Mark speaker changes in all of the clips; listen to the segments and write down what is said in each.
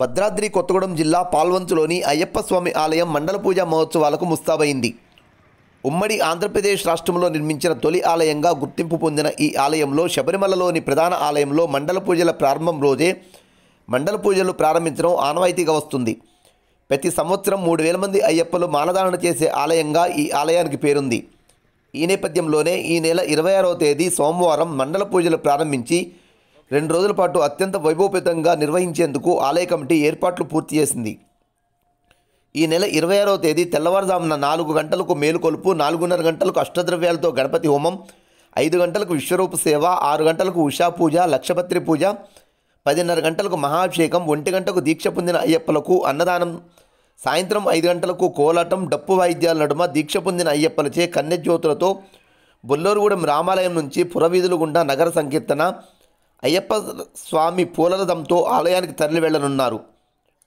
Speaker 1: భద్రాద్రి కొత్తగూడెం జిల్లా పాల్వంచులోని అయ్యప్ప స్వామి ఆలయం మండల పూజ మహోత్సవాలకు ముస్తాబైంది ఉమ్మడి ఆంధ్రప్రదేశ్ రాష్ట్రంలో నిర్మించిన తొలి ఆలయంగా గుర్తింపు పొందిన ఈ ఆలయంలో శబరిమలలోని ప్రధాన ఆలయంలో మండల పూజల ప్రారంభం రోజే మండల పూజలు ప్రారంభించడం ఆనవాయితీగా వస్తుంది ప్రతి సంవత్సరం మూడు వేల మంది అయ్యప్పలు మానదానం చేసే ఆలయంగా ఈ ఆలయానికి పేరుంది ఈ నేపథ్యంలోనే ఈ నెల ఇరవై ఆరవ తేదీ సోమవారం మండల పూజలు ప్రారంభించి రెండు రోజుల పాటు అత్యంత వైభవపేతంగా నిర్వహించేందుకు ఆలయ కమిటీ ఏర్పాట్లు పూర్తి చేసింది ఈ నెల ఇరవై ఆరవ తేదీ తెల్లవారుజామున నాలుగు గంటలకు మేలుకొలుపు నాలుగున్నర గంటలకు అష్టద్రవ్యాలతో గణపతి హోమం ఐదు గంటలకు విశ్వరూప సేవ ఆరు గంటలకు ఉషా పూజ లక్షపత్రి పూజ పదిన్నర గంటలకు మహాభిషేకం ఒంటి గంటకు దీక్ష పొందిన అయ్యప్పలకు అన్నదానం సాయంత్రం ఐదు గంటలకు కోలాటం డప్పు వాయిద్యాల నడుమ దీక్ష పొందిన అయ్యప్పలచే కన్యజ్యోతులతో బొల్లూరుగూడెం రామాలయం నుంచి పురవీధులు గుండా నగర సంకీర్తన అయ్యప్ప స్వామి పూలరథంతో ఆలయానికి తరలి వెళ్లనున్నారు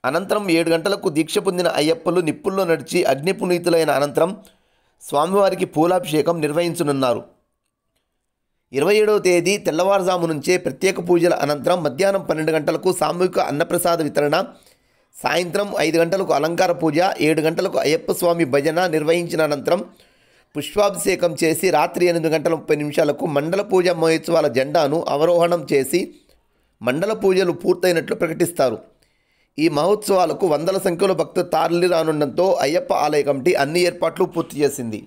Speaker 1: అనంతరం ఏడు గంటలకు దీక్ష పొందిన అయ్యప్పలు నిప్పుల్లో నడిచి అగ్నిపునీతులైన అనంతరం స్వామివారికి పూలాభిషేకం నిర్వహించనున్నారు ఇరవై ఏడవ తేదీ తెల్లవారుజాము నుంచే ప్రత్యేక పూజల అనంతరం మధ్యాహ్నం పన్నెండు గంటలకు సామూహిక అన్నప్రసాద వితరణ సాయంత్రం ఐదు గంటలకు అలంకార పూజ ఏడు గంటలకు అయ్యప్ప స్వామి భజన నిర్వహించిన అనంతరం పుష్పాభిషేకం చేసి రాత్రి ఎనిమిది గంటల ముప్పై నిమిషాలకు మండల పూజ మహోత్సవాల జెండాను అవరోహణం చేసి మండల పూజలు పూర్తయినట్లు ప్రకటిస్తారు ఈ మహోత్సవాలకు వందల సంఖ్యలో భక్తులు తారలి రానుండటంతో అయ్యప్ప ఆలయ కమిటీ అన్ని ఏర్పాట్లు పూర్తి చేసింది